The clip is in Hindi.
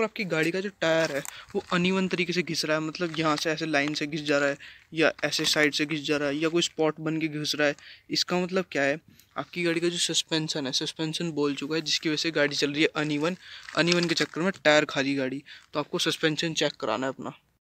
और आपकी गाड़ी का जो टायर है वो अनिवन तरीके से घिस रहा है मतलब यहाँ से ऐसे लाइन से घिस जा रहा है या ऐसे साइड से घिस जा रहा है या कोई स्पॉट बन के घिस रहा है इसका मतलब क्या है आपकी गाड़ी का जो सस्पेंशन है सस्पेंशन बोल चुका है जिसकी वजह से गाड़ी चल रही है अनिवन अनिवन के चक्कर में टायर खाली गाड़ी तो आपको सस्पेंशन चेक कराना है अपना